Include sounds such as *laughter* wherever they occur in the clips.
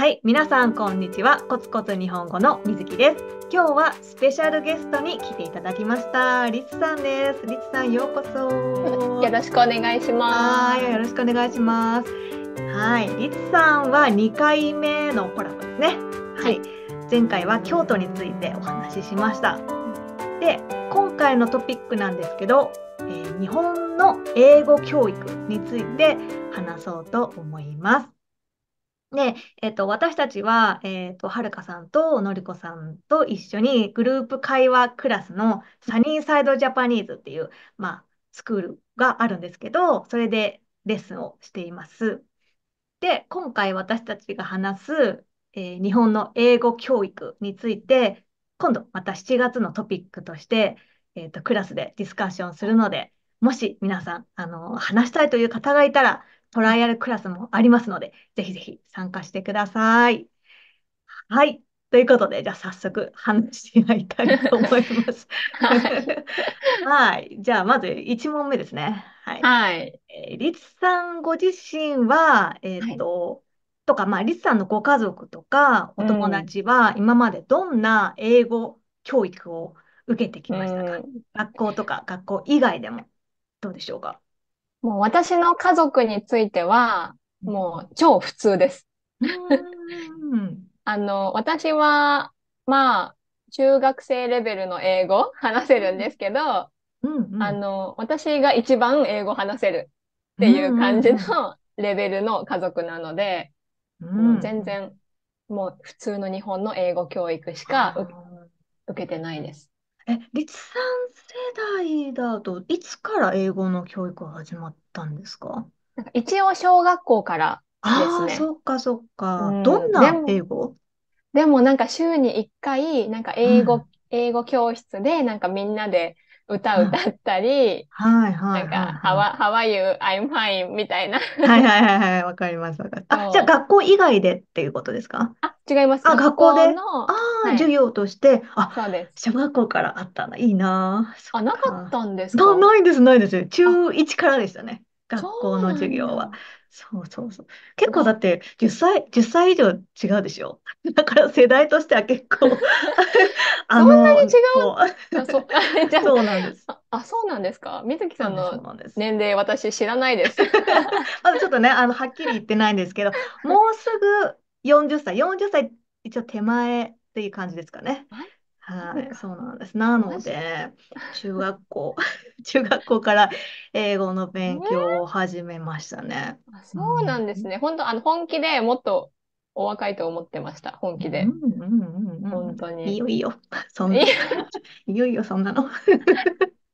はい、皆さんこんにちは。コツコツ日本語のみずきです。今日はスペシャルゲストに来ていただきました。りつさんです。りつさんようこそ。*laughs* よろしくお願いします。よろしくお願いします。はい、りつさんは2回目のコラボですね。はい、前回は京都についてお話ししました。で、今回のトピックなんですけど、えー、日本の英語教育について話そうと思います。で、えっと、私たちは、えっと、はるかさんとのりこさんと一緒にグループ会話クラスのサニーサイドジャパニーズっていう、まあ、スクールがあるんですけど、それでレッスンをしています。で、今回私たちが話す、えー、日本の英語教育について、今度また7月のトピックとして、えっと、クラスでディスカッションするので、もし皆さん、あの、話したいという方がいたら、トライアルクラスもありますので、ぜひぜひ参加してください。はい。ということで、じゃあ早速話してまいたいと思います。はい。じゃあまず1問目ですね。はい。はい。えー、リツさんご自身は、えっ、ー、と、はい、とか、まあ、リツさんのご家族とかお友達は今までどんな英語教育を受けてきましたか、うん、学校とか学校以外でもどうでしょうかもう私の家族については、もう超普通です。あの、私は、まあ、中学生レベルの英語話せるんですけど、うんうん、あの、私が一番英語話せるっていう感じのレベルの家族なので、うんもう全然、もう普通の日本の英語教育しか受けてないです。え、リツさん世代だと、いつから英語の教育が始まったんですかなんか一応小学校からですああね。そっかそっか。どうんん、でなも、英語でもなんか週に一回、なんか英語、英語教室で、なんかみんなで歌歌ったり、はいはいなんか、ハワ、ハワイユ、アイムファインみたいな。はいはいはいはい、わかります、わかります。あ、じゃあ学校以外でっていうことですかあ、違います。あ、学校で。ああ、はい授業として、あ、そうです。小学校からあったな、いいな。あ、なかったんですかな、ないです、ないです。中1からでしたね、学校の授業は。そうそうそう。結構だって10歳、10歳以上違うでしょ。*laughs* だから世代としては結構 *laughs* あそんなに違の、うそう、*laughs* あ、そう、じゃそうなんです。あ、そうなんですか。水木さんそうのなんです。年齢、私知らないです。まだちょっとね、あの、はっきり言ってないんですけど、もうすぐ40歳、40歳一応手前っていう感じですかね。はい、そうなんです。なので、中学校、*laughs* 中学校から英語の勉強を始めましたね。そうなんですね。本当、あの本気でもっとお若いと思ってました。本気で。うん本当に。いいよいいよ。*laughs* そんな。いよいよそんなの。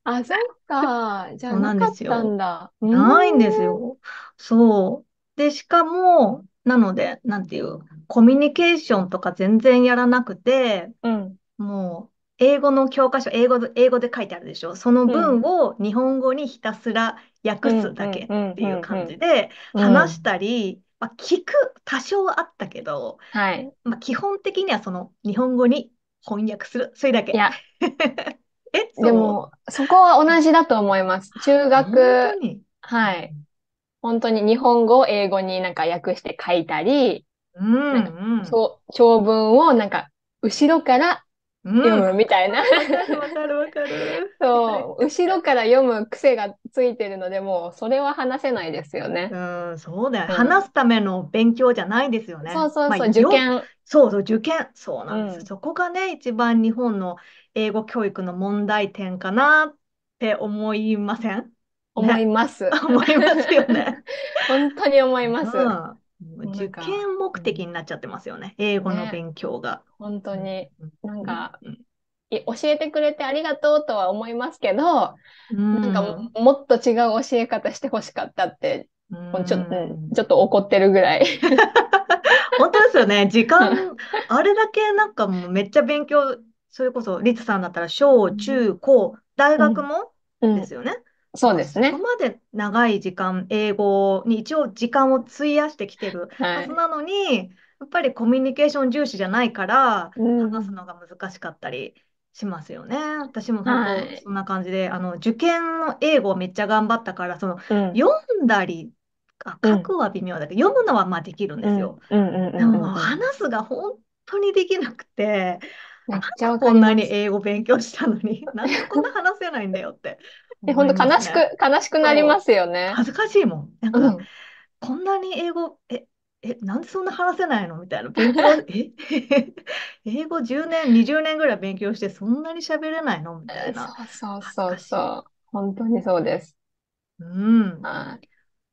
あ、そっか。じゃあ、なかったんだ。ないんですよ。そう。で、しかも、なので、なんていう、コミュニケーションとか全然やらなくて、うん、もう、英語の教科書、英語英語で書いてあるでしょ。その文を日本語にひたすら訳すだけっていう感じで、話したり、まあ、聞く、多少はあったけど、はい。まあ、基本的にはその日本語に翻訳する、それだいけ。や、*laughs* え、でそうも、そこは同じだと思います。中本当学、に。はい。本当に日本語を英語になんか訳して書いたり、うん、うん。そう、長文をなんか、後ろから読むみたいな。わ、うん、かるわかる。そう、後ろから読む癖がついてるので、もうそれは話せないですよね。うん、そうだよ、うん。話すための勉強じゃないですよね。そうそうそう、まあ、受験。そうそう、受験。そうなんです、うん、そこがね、一番日本の英語教育の問題点かなって思いません、ね、思います。*laughs* 思いますよね。*laughs* 本当に思います。受験目的になっちゃってますよね、うん、英語の勉強が。ね、本当に、なんか、うん、教えてくれてありがとうとは思いますけど、うん、なんかもっと違う教え方してほしかったって、ちょちょっと怒ってるぐらい。*laughs* 本当ですよね時間あれだけなんかもうめっちゃ勉強それこそリツさんだったら小中高大学もですよね、そうですね。そこまで長い時間、英語に一応時間を費やしてきてるはずなのに、やっぱりコミュニケーション重視じゃないから、話すのが難しかったりしますよね。私も本当そんな感じで、あの、受験の英語をめっちゃ頑張ったから、その、うん。読んだり、あ、書くは微妙だけど、読むのはまあできるんですよ。でも話すが本当にできなくて、んこんなに英語勉強したのに、なんでこんな話せないんだよって。え、本当悲しく、悲しくなりますよね。恥ずかしいもん。なんか、うんこんなに英語、え、え、なんでそんな話せないのみたいな。勉強、*laughs* え、英語10年、20年ぐらい勉強して、そんなに喋れないのみたいな。そうそうそうそう。本当にそうです。うん。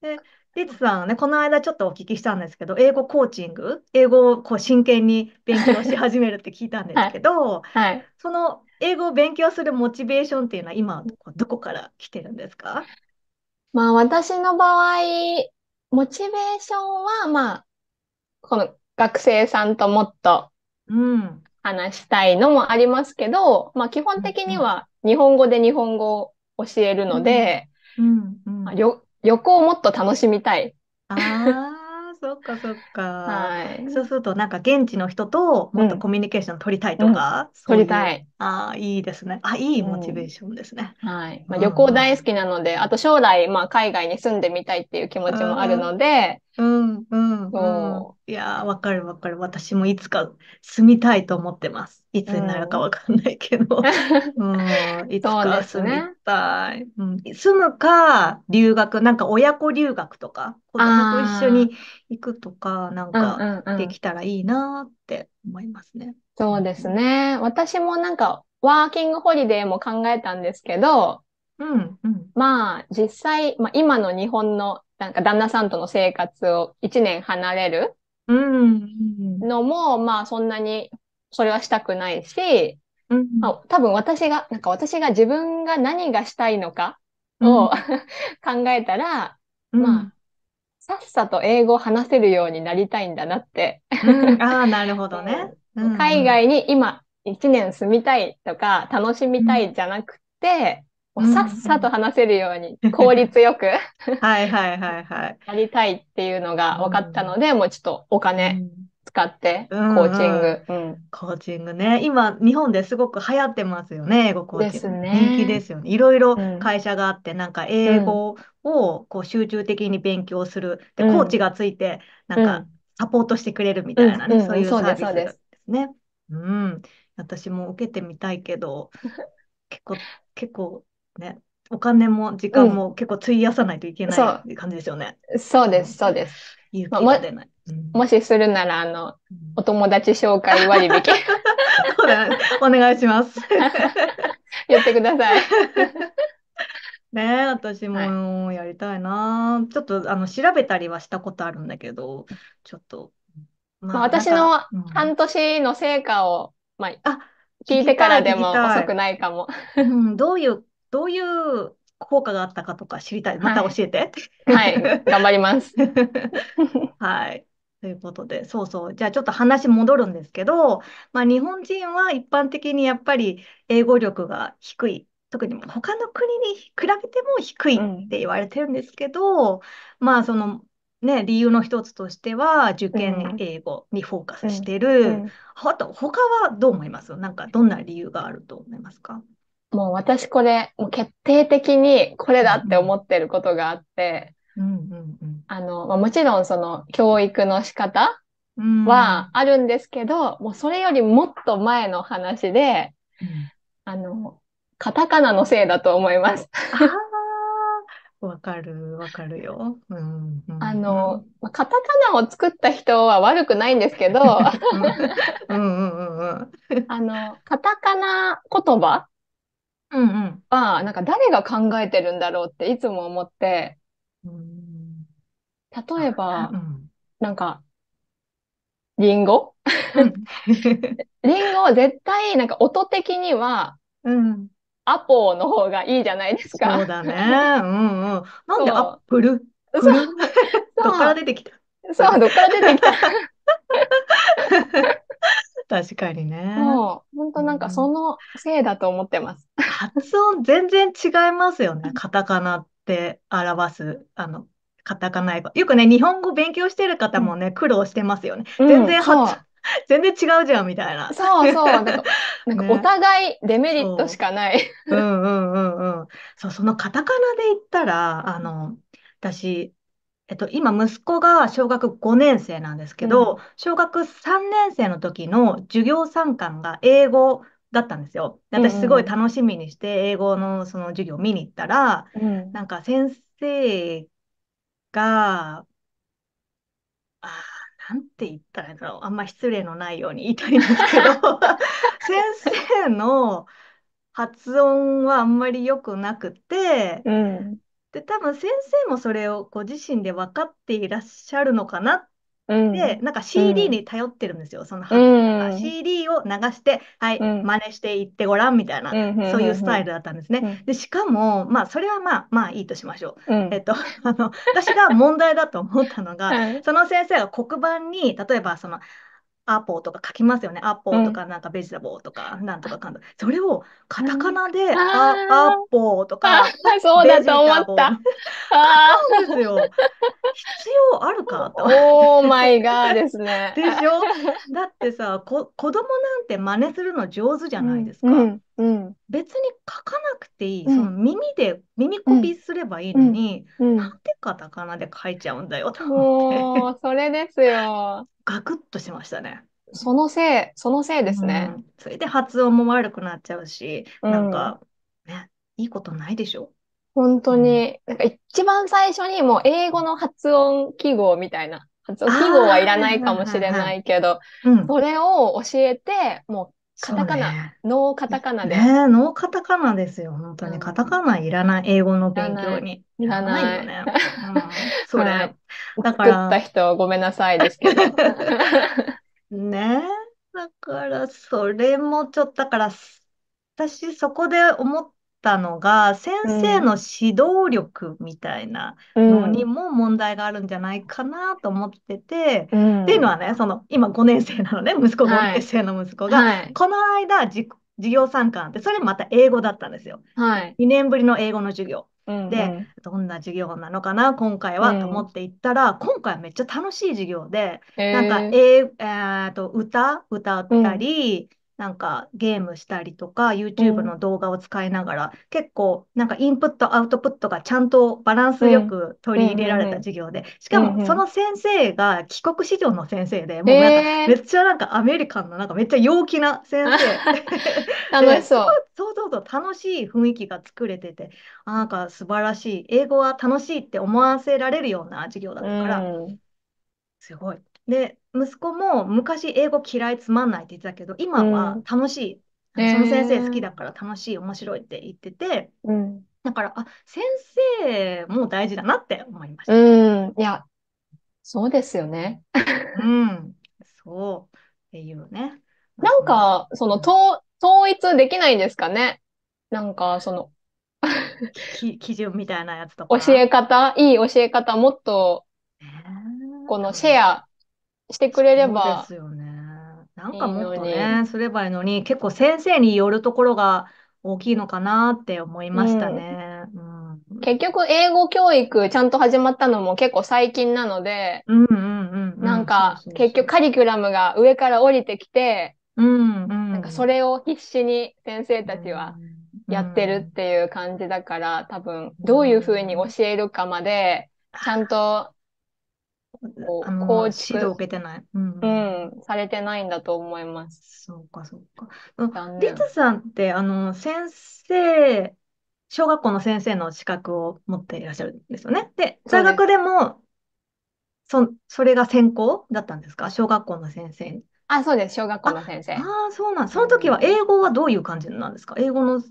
で、リツさんね、この間ちょっとお聞きしたんですけど、英語コーチング、英語をこう真剣に勉強し始めるって聞いたんですけど、はい。はい、その英語を勉強するモチベーションっていうのは今どこから来てるんですかまあ私の場合、モチベーションはまあ、この学生さんともっと話したいのもありますけど、うん、まあ基本的には日本語で日本語を教えるので、うんうんま旅行をもっと楽しみたい。ああそっかそっか。はい。そうすると、なんか現地の人ともっとコミュニケーション取りたいとか、うん、ういう取りたい。ああ、いいですね。あ、いいモチベーションですね。うん、はい。まあ、旅行大好きなので、うん、あと将来、まあ、海外に住んでみたいっていう気持ちもあるので。うん、うん、うん。いやわかるわかる。私もいつか住みたいと思ってます。いつになるかわかんないけど。*laughs* うん、いつか住みたい、ね、うん。住むか、留学、なんか親子留学とか、子供と一緒に行くとか、なんかできたらいいなって思いますね。そうですね。私もなんか、ワーキングホリデーも考えたんですけど、うん、うん、まあ、実際、まあ、今の日本の、なんか旦那さんとの生活を1年離れるのも、うんうん、まあ、そんなに、それはしたくないし、うん、うん、まあ、多分私が、なんか私が自分が何がしたいのかを *laughs* 考えたら、まあ、さっさと英語を話せるようになりたいんだなってああ、なるほどね。海外に今1年住みたいとか楽しみたいじゃなくて、うん、さっさと話せるように、効率よくはいはいはいはい。やりたいっていうのが分かったので、もうちょっとお金使って、コーチング、うんうん、コーチングね。今、日本ですごく流行ってますよね、英語コーチング。ね、人気ですよね。いろいろ会社があって、うん、なんか英語をこう集中的に勉強する。で、コーチがついて、なんかサポートしてくれるみたいなね、そういうサービス。ですね。うん。私も受けてみたいけど、*laughs* 結構、結構ね、お金も時間も結構費やさないといけない感じですよね。そうです、そうです。ま気が出ない。もしするなら、あの、お友達紹介割引。*laughs* そうだ、ね、お願いします。*laughs* 言ってください。ね私もやりたいな、はい、ちょっとあの調べたりはしたことあるんだけど、ちょっとまあ、私の半年の成果を、まあ、聞いてからでも遅くないかも。うん、どういう、どういう効果があったかとか知りたい。また教えて。はい、はい、頑張ります。*laughs* はい。ということで、そうそう。じゃあちょっと話戻るんですけど、まあ日本人は一般的にやっぱり英語力が低い。特に他の国に比べても低いって言われてるんですけど、うん、まあそのね、理由の一つとしては、受験英語にフォーカスしてる。うんうん、あと、他はどう思いますなんか、どんな理由があると思いますかもう私これ、もう決定的にこれだって思ってることがあって、うんあの、まもちろんその教育の仕方はあるんですけど、うん、もうそれよりもっと前の話で、うん、あの、カタカナのせいだと思います。わかる、わかるよ。うん、うん、あの、カタカナを作った人は悪くないんですけど、あの、カタカナ言葉うんうん、は、なんか誰が考えてるんだろうっていつも思って、うん、例えば、うん、なんか、リンゴ *laughs* リンゴは絶対、なんか音的には、うん、アポの方がいいじゃないですか。そうだね。うんうん。なんでアップルそう。どっから出てきたそう、どっから出てきた。*laughs* 確かにね。もう、本当なんかそのせいだと思ってます。発音全然違いますよね。*laughs* カタカナって表す、あの、カタカナ英語。よくね、日本語勉強してる方もね、苦労してますよね。全然発、*laughs* 全然違うじゃんみたいな。そうそう。なんか、*laughs* なんかお互いデメリットしかない、ね。うんうんうんうん。そう、そのカタカナで言ったら、あの、私、えっと、今、息子が小学5年生なんですけど、うん、小学3年生の時の授業参観が英語だったんですよ。私、すごい楽しみにして、英語のその授業を見に行ったら、うん、なんか先生が、なんて言ったらいいんだろう。あんま失礼のないように言いたいんですけど、*laughs* 先生の発音はあんまり良くなくて、うん、で、多分先生もそれをご自身で分かっていらっしゃるのかなっで、なんか CD に頼ってるんですよ、その発音が。CD を流して、はい、真似していってごらんみたいな、そういうスタイルだったんですね。で、しかも、まあ、それはまあ、まあいいとしましょうえっと、*laughs* あの、私が問題だと思ったのが、その先生が黒板に、例えばその、アポとか書きますよね。アポとか、なんかベジタボーとか、なんとかかんとか。それをカタカナで、ああアポとか、そうだと思った。ああ、そうですよ。必要あるかと。オーマイガーですね。でしょだってさこ、子供なんて真似するの上手じゃないですか。うんうんうん、別に書かなくていい、うん、その耳で耳コピーすればいいのに、うん、なんでカタカナで書いちゃうんだよと思ってうそれですよ *laughs* ガクッとしましたねそのせいそのせいですね、それで発音も悪くなっちゃうし、なんかねいいことないでしょ本当に、なんか一番最初にもう英語の発音記号みたいな発音記号はいらないかもしれないけど、それを教えてもうカタカナ、ね、ノーカタカナで。ねノーカタカナですよ、本当に。カタカナいらない、英語の勉強に。いらないよね。うん、それ、はい、だから。作った人、はごめんなさいですけど。*laughs* ねだから、それもちょっと、だから、私、そこで思ったのが、先生の指導力みたいなのにも問題があるんじゃないかなと思ってて、うん、っていうのはね、その、今5年生なのね、息子の5年生の息子が、はいこの間、授業参観って、それもまた英語だったんですよ。はい、2年ぶりの英語の授業。で、うんうん、どんな授業なのかな今回は、うん、と思って行ったら今回はめっちゃ楽しい授業で、えー、なんか、えー、えー、と歌歌ったり、うんなんかゲームしたりとか、YouTube の動画を使いながら、うん、結構なんかインプット、アウトプットがちゃんとバランスよく取り入れられた授業で、うんうん、しかもその先生が帰国子女の先生で、もうなんかめっちゃなんかアメリカンのなんかめっちゃ陽気な先生。*laughs* 楽しそう。そうそう楽しい雰囲気が作れてて、なんか素晴らしい。英語は楽しいって思わせられるような授業だったから、すごいで、息子も昔英語嫌いつまんないって言ってたけど、今は楽しい。その先生好きだから楽しい、面白いって言ってて、うん、だから、あ、先生も大事だなって思いました。うん、いや、そうですよね。うん、そう、っていうね。なんか、その、統、統一できないんですかね。なんか、その *laughs* 基準みたいなやつとか。教え方、いい教え方、もっと、このシェア、してくれれば。そうですよね。なんかもっといいね、すればいいのに、結構先生によるところが大きいのかなって思いましたね。うん結局、英語教育ちゃんと始まったのも結構最近なので、うんうんうんなんか結局カリキュラムが上から降りてきて、うんうん。なんかそれを必死に先生たちはやってるっていう感じだから、多分どういうふうに教えるかまで、ちゃんとあの構指導受けてない、うん。うん、されてないんだと思います。そうか、そうか。リツさんって、あの、先生、小学校の先生の資格を持っていらっしゃるんですよね。で、大学でも、そそれが専攻だったんですか小学校の先生あ、そうです。小学校の先生。ああ、そうなん。その時は、英語はどういう感じなんですか英語の、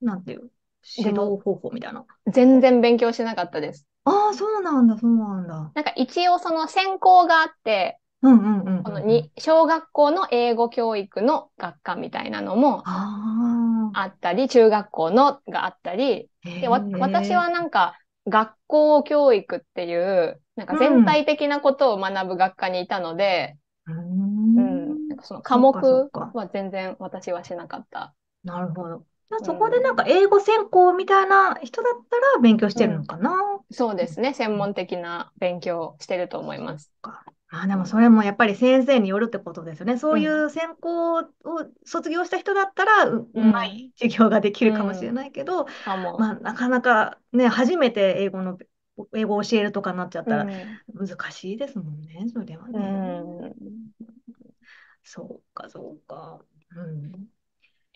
なんていう指導方法みたいな。全然勉強しなかったです。ああ、そうなんだ、そうなんだ。なんか一応その専攻があって、このに小学校の英語教育の学科みたいなのもあったり、中学校のがあったり、で私はなんか学校教育っていう、なんか全体的なことを学ぶ学科にいたので、うん、なんかその科目は全然私はしなかった。なるほど。そこでなんか英語専攻みたいな人だったら勉強してるのかな、うん、そうですね。専門的な勉強してると思います。あでもそれもやっぱり先生によるってことですよね。そういう専攻を卒業した人だったらう,、まい授業ができるかもしれないけど、まあ、なかなかね、初めて英語の英語を教えるとかなっちゃったら難しいですもんね、うん、それはね。うん、そうか、そうか。うん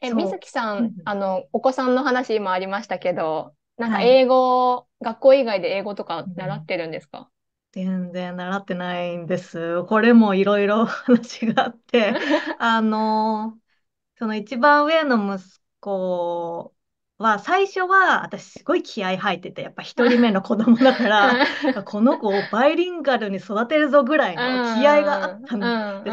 え、水木さん、あの、お子さんの話今ありましたけど、なんか英語、はい、学校以外で英語とか習ってるんですか、全然習ってないんです。これもいろいろ話があって、*laughs* あの、その一番上の息子は、最初は私すごい気合入ってて、やっぱ一人目の子供だから、*laughs* この子をバイリンガルに育てるぞぐらいの気合があったんで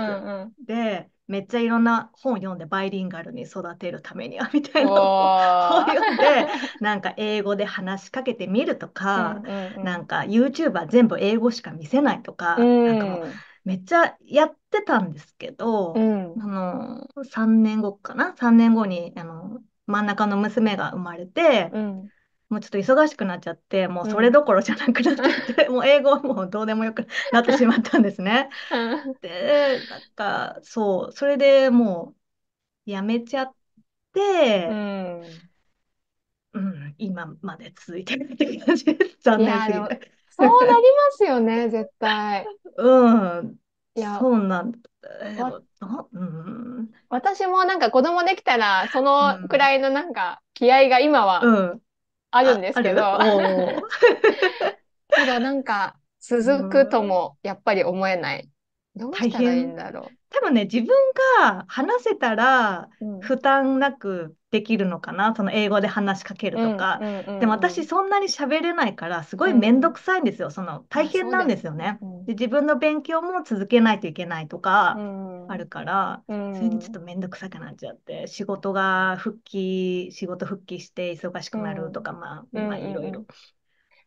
す。で、めっちゃいろんな本読んでバイリンガルに育てるためにはみたいな本読んでなんか英語で話しかけてみるとかうん、なんか YouTuber 全部英語しか見せないとか、うん、なんかもうめっちゃやってたんですけど、うん、あの3年後かな3年後にあの真ん中の娘が生まれて。うんもうちょっと忙しくなっちゃって、もうそれどころじゃなくなっちゃって、*laughs* もう英語はもうどうでもよくなってしまったんですね。*laughs* で、なんか、そう、それでもう、やめちゃって、うん、うん、今まで続いてるって感じです。残念すぎて。そうなりますよね、*laughs* 絶対。うん。いや、そうなんだ。うん、私もなんか子供できたら、そのくらいのなんか気合が今は、うんあるんですけど *laughs* けどなんか続くともやっぱり思えないどうしたらいいんだろう。多分ね、自分が話せたら負担なくできるのかな、うん、その英語で話しかけるとか。でも私そんなに喋れないから、すごい面倒くさいんですよ。うん、その大変なんですよね、うん、で。自分の勉強も続けないといけないとかあるから、それにちょっと面倒くさくなっちゃって、仕事が復帰、仕事復帰して忙しくなるとか、まあ、まあいろいろ。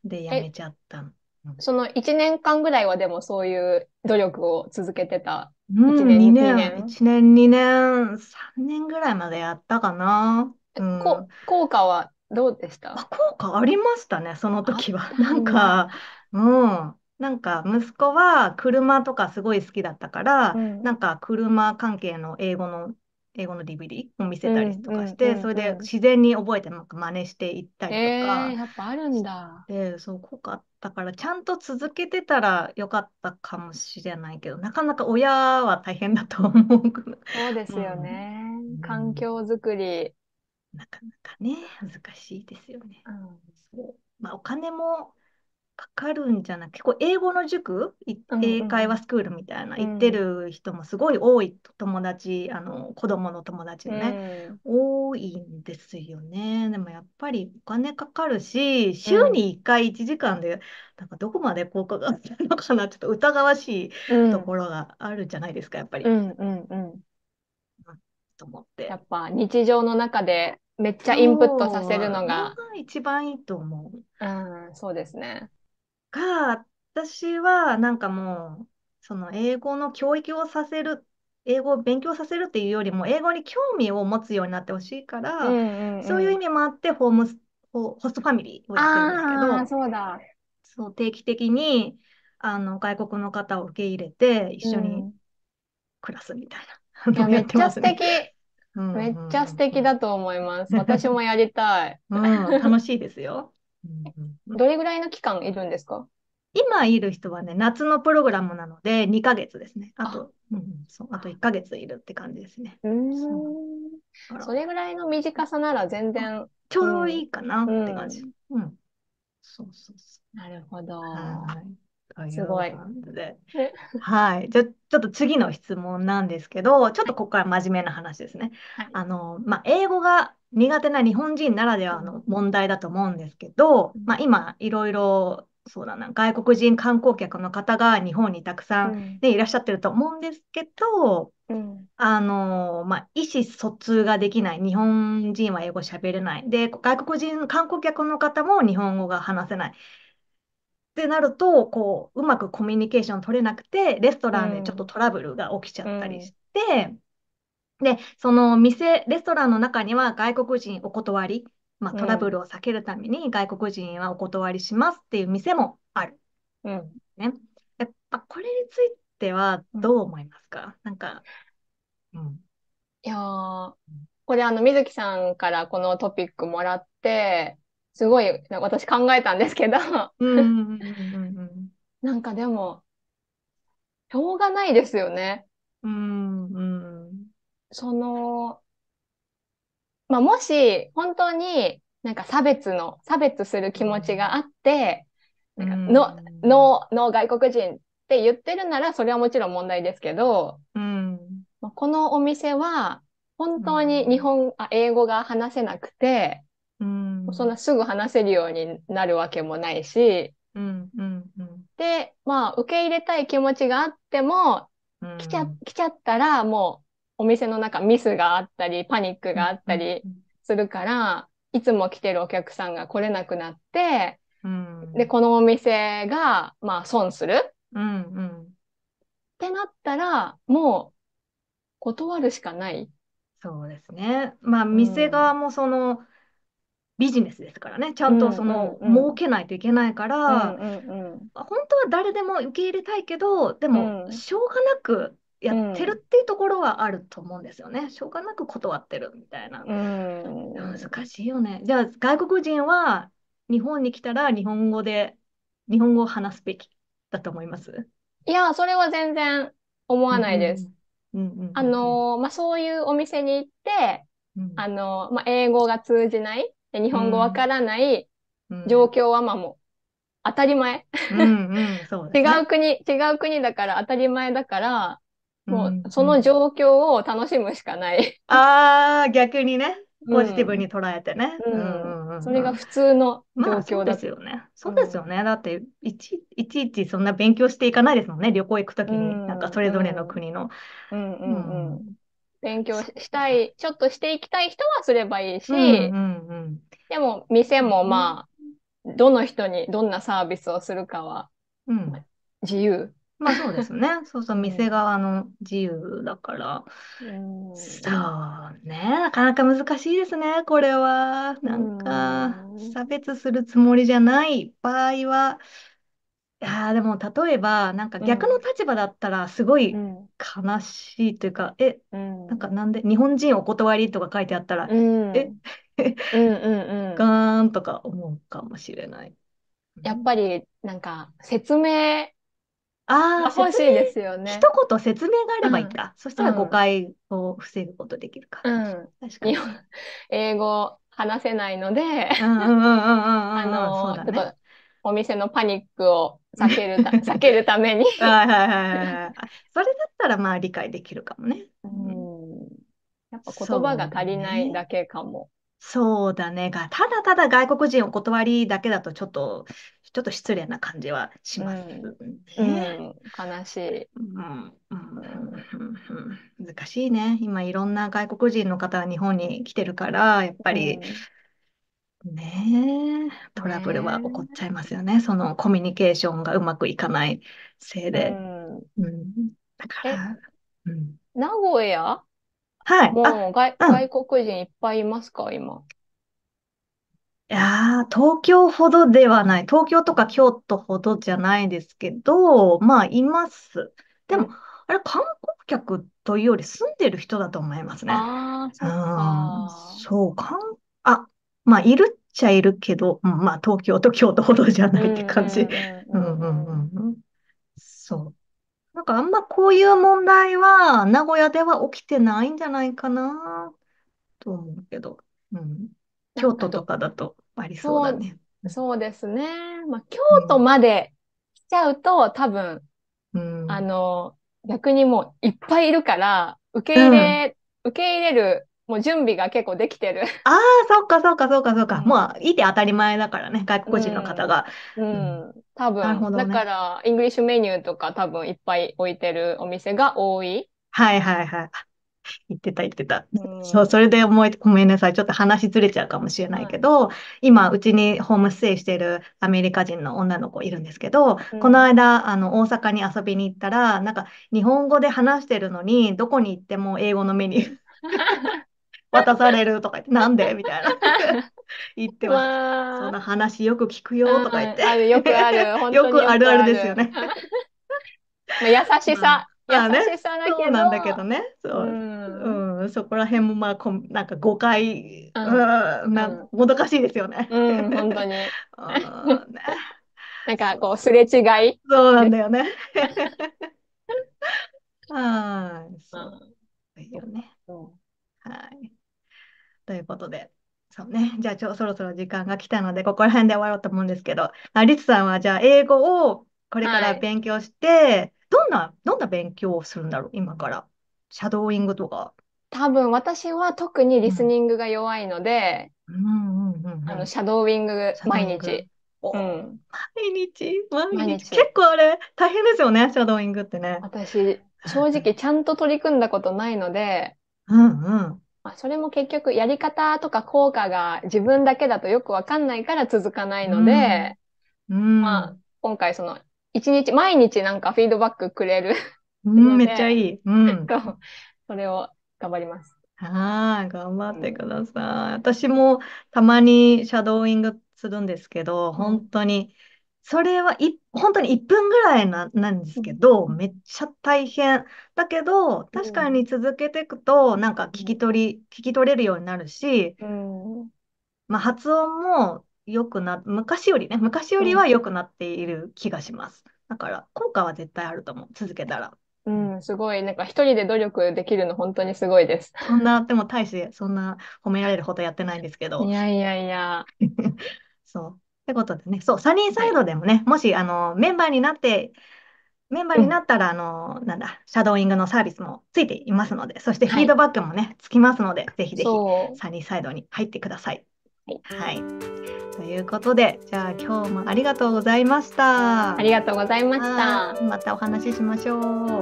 で、やめちゃった。その1年間ぐらいはでもそういう努力を続けてた。うん1年、2 2年。年。1年、2年、3年ぐらいまでやったかな。うん効果はどうでした効果ありましたね、その時は。なんか、うん、なんか息子は車とかすごい好きだったかうら、ん。なんか車関係の英語の英語の DVD を見せたりとかして、うんうんうんうん、それで自然に覚えてなんか真似していったりとか。えー、やっぱあるんだ。で、そう、効果あったから、ちゃんと続けてたらよかったかもしれないけど、なかなか親は大変だと思う。そうですよね。うん、環境づくり。なかなかね、難しいですよね。うん、そうまあ、お金もかかるんじゃなく結構英語の塾英会話スクールみたいな、行ってる人もすごい多い友達あの子供の友達ね、うん、多いんですよねでもやっぱりお金かかるし週に1回1時間で、なんかどこまで効果があるのかなちょっと疑わしいところがあるじゃないですかやっぱり。うんうんうんと思ってやっぱ日常の中でめっちゃインプットさせるのが一番いいと思う。うん、そうですね。か、私はなんかもう、その英語の教育をさせる、英語を勉強させるっていうよりも、英語に興味を持つようになってほしいから、うんうんうん、そういう意味もあって、ホームス、ホストファミリーをやってるんですけど、そうだそう定期的にあの外国の方を受け入れて、一緒に暮らすみたいな。うん、*laughs* やめっちゃ素敵。めっちゃ素敵だと思います。私もやりたい。うん、楽しいですよ。どれぐらいの期間いるんですか今いる人はね、夏のプログラムなので2ヶ月ですね。あと、あうん、そうあと1ヶ月いるって感じですね。そそれぐらいの短さなら全然。ちょうどいいかなって感じ。うん。うん、そうそうそう。なるほど。はい。すごい。はい。じゃ、ちょっと次の質問なんですけど、ちょっとここから真面目な話ですね。はい、あの、まあ、英語が苦手な日本人ならではの問題だと思うんですけど、まあ、今いろいろそうだな外国人観光客の方が日本にたくさん、ね、うん、いらっしゃってると思うんですけど、うん、あのまあ、意思疎通ができない日本人は英語喋れないで外国人観光客の方も日本語が話せないってなるとこううまくコミュニケーション取れなくてレストランでちょっとトラブルが起きちゃったりして、で、その店、レストランの中には外国人お断り、まあ、トラブルを避けるために外国人はお断りしますっていう店もある。うん。ね。やっぱこれについてはどう思いますか、なんか。うん。いやこれあの、水木さんからこのトピックもらって、すごい、私考えたんですけどなんかでも、しょうがないですよね。うん、うんその、まあ、もし本当になんか差別の、差別する気持ちがあって、なんかの、の、の外国人って言ってるなら、それはもちろん問題ですけど、うん、このお店は、本当に日本、うん、あ英語が話せなくて、うん、そんなすぐ話せるようになるわけもないし、うんうんうん、で、まあ、受け入れたい気持ちがあっても、来ちゃ来ちゃったら、もう、お店の中ミスがあったり、パニックがあったりするから、いつも来てるお客さんが来れなくなって、うん、で、このお店が、まあ、損する。うん、うん、ってなったら、もう、断るしかない。そうですね。まあ、店側もその、ビジネスですからね。ちゃんとその、う儲けないといけないから、うんうんうん、本当は誰でも受け入れたいけど、でも、しょうがなくやってるっていうところはあると思うんですよね。うん、しょうがなく断ってるみたいな。うん、難しいよね。じゃあ外国人は日本に来たら日本語で日本語を話すべきだと思いますいや、それは全然思わないです。あの、まあ、そういうお店に行って、うん、あの、まあ、英語が通じない、日本語わからない状況はまあもう、当たり前 *laughs* 違う国、違う国だから当たり前だから、もうその状況を楽しむしかない。ああ、逆にね。ポジティブに捉えてね。それが普通の状況ですよね。そうですよね。だっていち、いちいちそんな勉強していかないですもんね。旅行行くときに、なんかそれぞれの国の。勉強したい、ちょっとしていきたい人はすればいいし、でも店もまあ、どの人にどんなサービスをするかは、自由まあそうですね。そうそう、*laughs* 店側の自由だから。そうね。なかなか難しいですね、これは。なんか、差別するつもりじゃない場合は、いや、でも例えば、なんか逆の立場だったら、すごい悲しいというか、え、なんかなんで、日本人お断りとか書いてあったら、え、うんうんうん *laughs* ガーンとか思うかもしれない。やっぱりなんか説明ああ、欲しいですよね。一言説明があればいいか。そしたら誤解を防ぐことできるかうん、確かに。英語話せないので、あの、ちょっとお店のパニックを避けるた避けるためにはいはいはいはい。それだったらまあ理解できるかもね。うん、やっぱ言葉が足りないだけかも。そうだね。が、ただただ外国人お断りだけだとちょっとちょっと失礼な感じはします、ねうん、悲しい、うん難しいね今いろんな外国人の方が日本に来てるからやっぱり、ねトラブルは起こっちゃいますよね、ね、そのコミュニケーションがうまくいかないせいで。うん、だから、うん、名古屋はい。もう外、うん、外国人いっぱいいますか、今。いや、東京ほどではない。東京とか京都ほどじゃないですけど、まあ、います。でも、あれ、観光客というより住んでる人だと思いますね。ああ、うそっん、か。そう、かん、あ、まあ、いるっちゃいるけど、うんまあ、東京と京都ほどじゃうないって感じ。うんうんうんうん。そう。なんかあんまこういう問題は、名古屋では起きてないんじゃないかな、と思うけど。うん。*laughs* 京都とかだとありそうだね。そうですね。まあ、京都まで来ちゃうと、うん、多分、うん、あの、逆にもういっぱいいるから、受け入れ、うん、受け入れる、もう準備が結構できてる。ああ、そっかそっかそっかそっか。もう、いて当たり前だからね、外国人の方が。うん。多分、ね、だから、イングリッシュメニューとか多分いっぱい置いてるお店が多い。はいはいはい。*laughs* 言ってた言ってた。そう、それで思い、ごめんなさい。ちょっと話ずれちゃうかもしれないけど、うん、今、うちにホームステイしてるアメリカ人の女の子いるんですけど、うん、この間、あの、大阪に遊びに行ったら、なんか、日本語で話してるのに、どこに行っても英語のメニュー *laughs* 渡されるとか言って、なんでみたいな。*laughs* 言ってます。そんな話よく聞くよとか言って。よくある。よくあるあるですよね。優しさ。いやね、そうなんだけどね、そう、うん、うん、そこら辺もまあこなんか誤解、うん、なんもどかしいですよね。うん、本当に。*laughs* ん、なんかこうすれ違い。そうなんだよね。*laughs* はい、そうですよね。はい。ということで。そうね。じゃあちょ、そろそろ時間が来たので、ここら辺で終わろうと思うんですけど、リツさんはじゃあ、英語をこれから勉強して、どんな、どんな勉強をするんだろう、今から。シャドーイングとか。多分私は特にリスニングが弱いので、うんうんあのシャドーイング毎日。うん、毎日毎日結構あれ大変ですよねシャドーイングってね。私正直ちゃんと取り組んだことないのでうん、うん、まあ、それも結局やり方とか効果が自分だけだとよくわかんないから続かないので、うん、うん、まあ、今回その一日、毎日なんかフィードバックくれるうん、めっちゃいい。うん。*laughs* それを頑張ります。はい、頑張ってください。私もたまにシャドーイングするんですけど、本当に、それは本当に1分ぐらいななんですけど、めっちゃ大変。だけど、確かに続けていくと、なんか聞き取り、聞き取れるようになるし、まあ、発音も良くな、昔よりね、昔よりは良くなっている気がします。だから、効果は絶対あると思う、続けたら。うん、すごい。なんか一人で努力できるの本当にすごいです。そんな、でも大して、そんな褒められるほどやってないんですけど。いやいやいや。*laughs* そう。ってことでね、そう、サニーサイドでもね、はい、もし、あの、メンバーになって、メンバーになったら、うん、あの、なんだ、シャドーイングのサービスもついていますので、そしてフィードバックもね、はい、つきますので、ぜひぜひ、サニーサイドに入ってください。はい、ということでじゃあ今日もありがとうございましたありがとうございましたまたお話ししましょう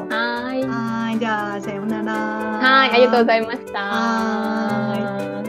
はいはいじゃあさようならはいありがとうございましたはい